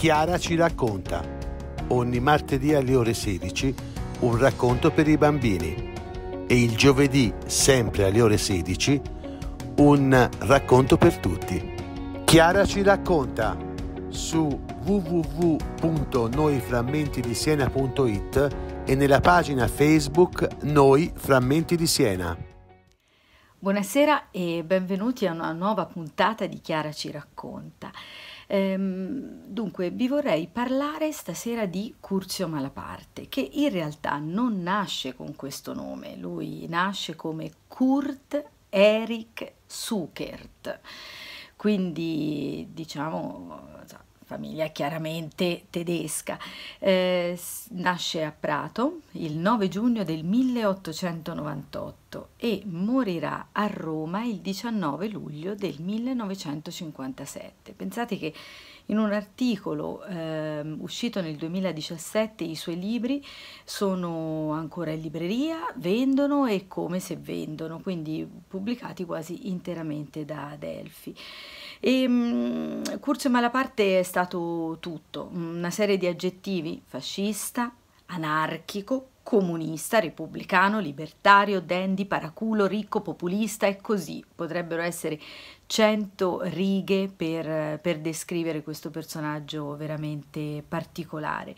Chiara ci racconta. Ogni martedì alle ore 16 un racconto per i bambini e il giovedì sempre alle ore 16 un racconto per tutti. Chiara ci racconta su www.noiframmentidisiena.it e nella pagina Facebook Noi Frammenti di Siena. Buonasera e benvenuti a una nuova puntata di Chiara ci racconta. Ehm, dunque, vi vorrei parlare stasera di Curzio Malaparte, che in realtà non nasce con questo nome, lui nasce come Kurt Erik Sukert, quindi diciamo famiglia chiaramente tedesca. Eh, nasce a Prato il 9 giugno del 1898 e morirà a Roma il 19 luglio del 1957. Pensate che in un articolo eh, uscito nel 2017 i suoi libri sono ancora in libreria, vendono e come se vendono, quindi pubblicati quasi interamente da Adelphi. E ehm, Curzio Malaparte è stato tutto, una serie di aggettivi, fascista, anarchico, comunista, repubblicano, libertario, dandy, paraculo, ricco, populista e così. Potrebbero essere cento righe per, per descrivere questo personaggio veramente particolare.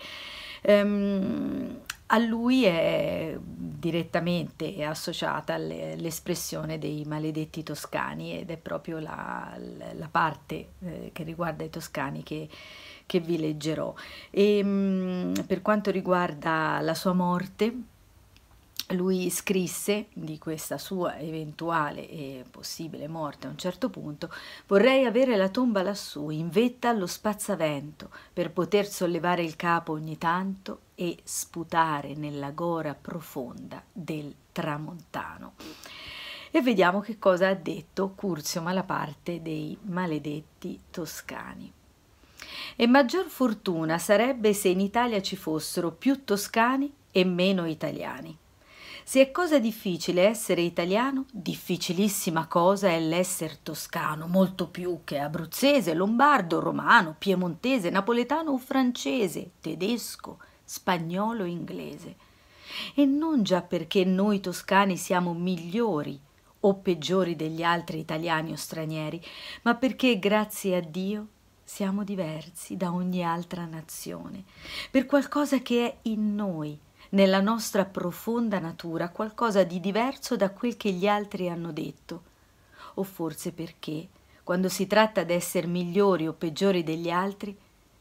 Um, a lui è direttamente associata l'espressione dei maledetti toscani ed è proprio la, la parte eh, che riguarda i toscani che, che vi leggerò. E, ehm, per quanto riguarda la sua morte, lui scrisse di questa sua eventuale e possibile morte a un certo punto, vorrei avere la tomba lassù, in vetta allo spazzavento, per poter sollevare il capo ogni tanto e sputare nella gora profonda del tramontano. E vediamo che cosa ha detto Curzio Malaparte dei maledetti toscani. E maggior fortuna sarebbe se in Italia ci fossero più toscani e meno italiani se è cosa difficile essere italiano, difficilissima cosa è l'essere toscano, molto più che abruzzese, lombardo, romano, piemontese, napoletano o francese, tedesco, spagnolo o inglese. E non già perché noi toscani siamo migliori o peggiori degli altri italiani o stranieri, ma perché grazie a Dio siamo diversi da ogni altra nazione, per qualcosa che è in noi, nella nostra profonda natura qualcosa di diverso da quel che gli altri hanno detto. O forse perché, quando si tratta di essere migliori o peggiori degli altri,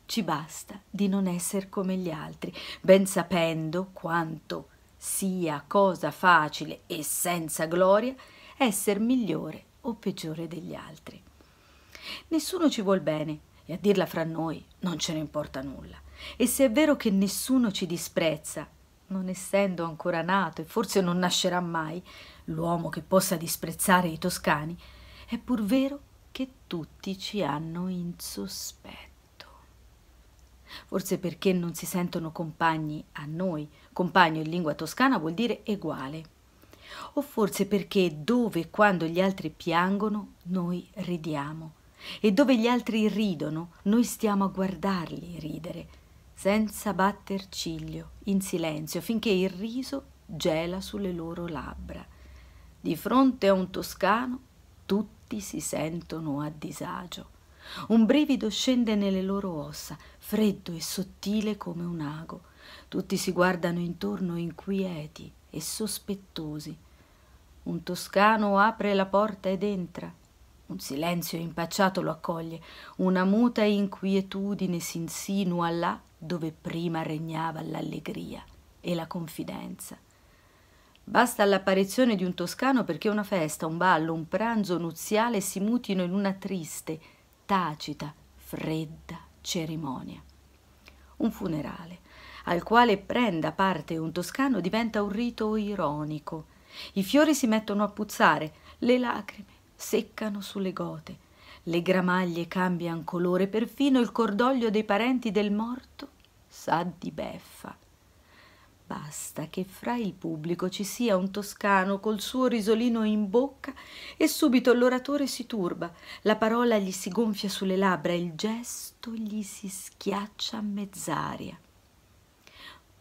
ci basta di non essere come gli altri, ben sapendo quanto sia cosa facile e senza gloria essere migliore o peggiore degli altri. Nessuno ci vuol bene e a dirla fra noi non ce ne importa nulla. E se è vero che nessuno ci disprezza non essendo ancora nato e forse non nascerà mai l'uomo che possa disprezzare i toscani, è pur vero che tutti ci hanno in sospetto. Forse perché non si sentono compagni a noi, compagno in lingua toscana vuol dire eguale. O forse perché dove e quando gli altri piangono, noi ridiamo. E dove gli altri ridono, noi stiamo a guardarli ridere senza batter ciglio, in silenzio, finché il riso gela sulle loro labbra. Di fronte a un toscano tutti si sentono a disagio. Un brivido scende nelle loro ossa, freddo e sottile come un ago. Tutti si guardano intorno inquieti e sospettosi. Un toscano apre la porta ed entra. Un silenzio impacciato lo accoglie, una muta inquietudine si insinua là dove prima regnava l'allegria e la confidenza. Basta l'apparizione di un toscano perché una festa, un ballo, un pranzo nuziale si mutino in una triste, tacita, fredda cerimonia. Un funerale, al quale prenda parte un toscano diventa un rito ironico. I fiori si mettono a puzzare, le lacrime, seccano sulle gote, le gramaglie cambian colore, perfino il cordoglio dei parenti del morto sa di beffa. Basta che fra il pubblico ci sia un toscano col suo risolino in bocca e subito l'oratore si turba, la parola gli si gonfia sulle labbra, il gesto gli si schiaccia a mezz'aria.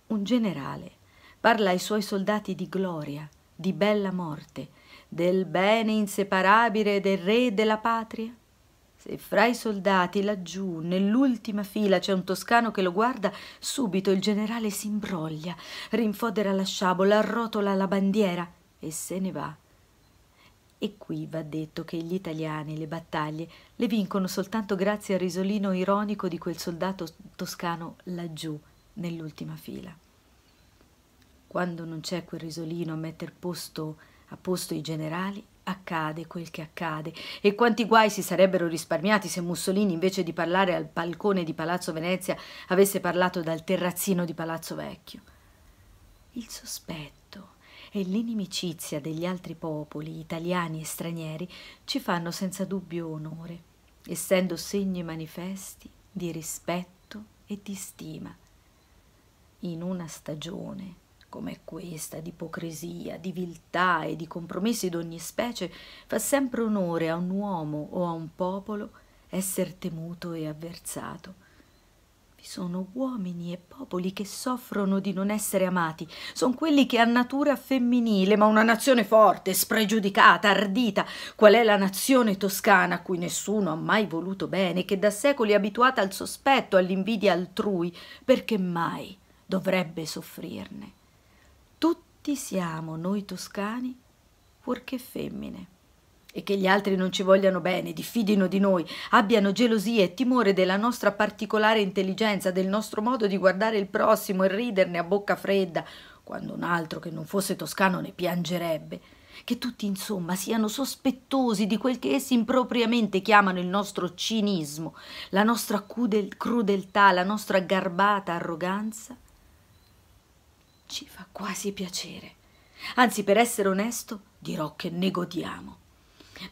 Un generale parla ai suoi soldati di gloria, di bella morte, del bene inseparabile del re e della patria? Se fra i soldati laggiù, nell'ultima fila, c'è un toscano che lo guarda, subito il generale si imbroglia, rinfodera la sciabola, arrotola la bandiera e se ne va. E qui va detto che gli italiani le battaglie le vincono soltanto grazie al risolino ironico di quel soldato toscano laggiù, nell'ultima fila. Quando non c'è quel risolino a metter posto a posto i generali accade quel che accade e quanti guai si sarebbero risparmiati se Mussolini invece di parlare al balcone di Palazzo Venezia avesse parlato dal terrazzino di Palazzo Vecchio. Il sospetto e l'inimicizia degli altri popoli, italiani e stranieri, ci fanno senza dubbio onore, essendo segni manifesti di rispetto e di stima. In una stagione come questa di ipocrisia, di viltà e di compromessi d'ogni specie fa sempre onore a un uomo o a un popolo essere temuto e avversato. Vi sono uomini e popoli che soffrono di non essere amati, sono quelli che hanno natura femminile, ma una nazione forte, spregiudicata, ardita, qual è la nazione toscana a cui nessuno ha mai voluto bene, che da secoli è abituata al sospetto, all'invidia altrui, perché mai dovrebbe soffrirne tutti siamo noi toscani fuorché femmine. E che gli altri non ci vogliano bene, diffidino di noi, abbiano gelosia e timore della nostra particolare intelligenza, del nostro modo di guardare il prossimo e riderne a bocca fredda, quando un altro che non fosse toscano ne piangerebbe. Che tutti, insomma, siano sospettosi di quel che essi impropriamente chiamano il nostro cinismo, la nostra crudel- crudeltà, la nostra garbata arroganza ci fa quasi piacere. Anzi, per essere onesto, dirò che ne godiamo.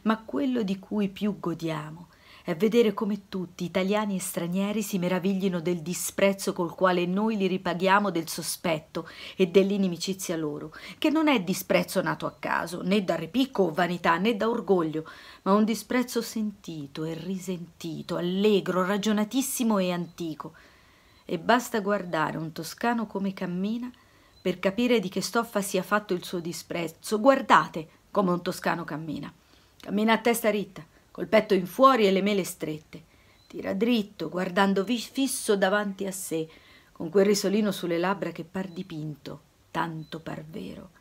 Ma quello di cui più godiamo è vedere come tutti, italiani e stranieri, si meraviglino del disprezzo col quale noi li ripaghiamo del sospetto e dell'inimicizia loro, che non è disprezzo nato a caso, né da repicco o vanità, né da orgoglio, ma un disprezzo sentito e risentito, allegro, ragionatissimo e antico. E basta guardare un toscano come cammina per capire di che stoffa sia fatto il suo disprezzo, guardate come un toscano cammina. Cammina a testa ritta, col petto in fuori e le mele strette. Tira dritto, guardando fisso davanti a sé, con quel risolino sulle labbra che par dipinto, tanto par vero.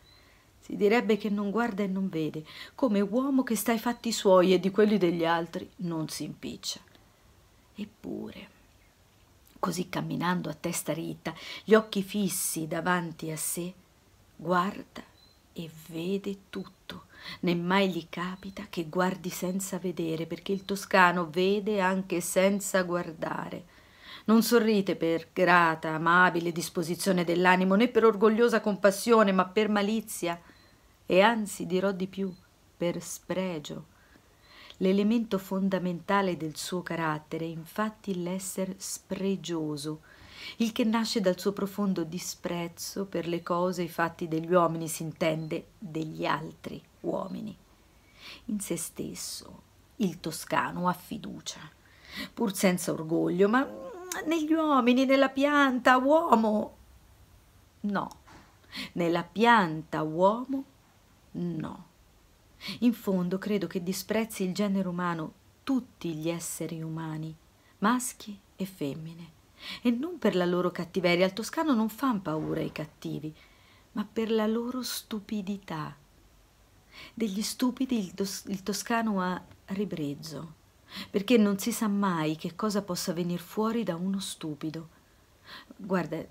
Si direbbe che non guarda e non vede, come uomo che sta ai fatti suoi e di quelli degli altri non si impiccia. Eppure così camminando a testa ritta, gli occhi fissi davanti a sé, guarda e vede tutto. Nemmai gli capita che guardi senza vedere, perché il toscano vede anche senza guardare. Non sorrite per grata, amabile disposizione dell'animo, né per orgogliosa compassione, ma per malizia, e anzi dirò di più, per spregio L'elemento fondamentale del suo carattere è infatti l'essere spregioso, il che nasce dal suo profondo disprezzo per le cose e i fatti degli uomini, si intende degli altri uomini. In se stesso il toscano ha fiducia, pur senza orgoglio, ma negli uomini, nella pianta, uomo. No, nella pianta, uomo, no. In fondo credo che disprezzi il genere umano tutti gli esseri umani, maschi e femmine. E non per la loro cattiveria, al toscano non fan paura i cattivi, ma per la loro stupidità. Degli stupidi il, tos il toscano ha ribrezzo, perché non si sa mai che cosa possa venir fuori da uno stupido. Guarda,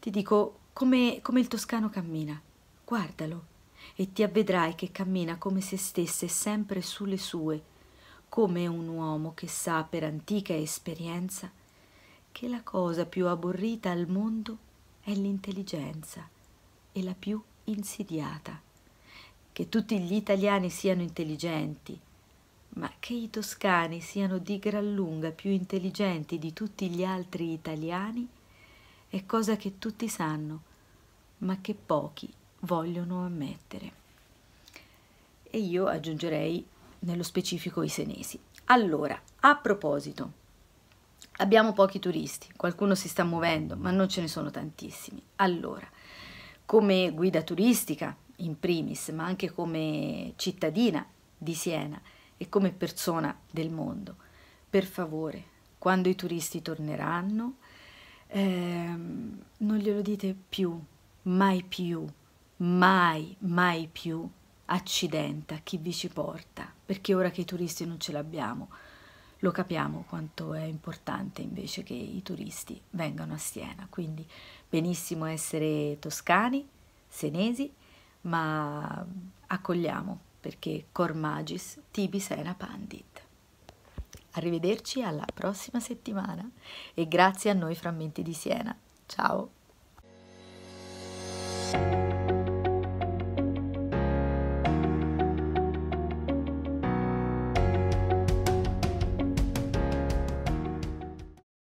ti dico come, come il toscano cammina, guardalo e ti avvedrai che cammina come se stesse sempre sulle sue, come un uomo che sa per antica esperienza che la cosa più aborrita al mondo è l'intelligenza e la più insidiata. Che tutti gli italiani siano intelligenti, ma che i toscani siano di gran lunga più intelligenti di tutti gli altri italiani è cosa che tutti sanno, ma che pochi vogliono ammettere. E io aggiungerei nello specifico i senesi. Allora, a proposito, abbiamo pochi turisti, qualcuno si sta muovendo, ma non ce ne sono tantissimi. Allora, come guida turistica, in primis, ma anche come cittadina di Siena e come persona del mondo, per favore, quando i turisti torneranno, ehm, non glielo dite più, mai più mai, mai più accidenta chi vi ci porta, perché ora che i turisti non ce l'abbiamo, lo capiamo quanto è importante invece che i turisti vengano a Siena, quindi benissimo essere toscani, senesi, ma accogliamo perché cor magis tibi Sena Pandit. Arrivederci alla prossima settimana e grazie a noi frammenti di Siena. Ciao!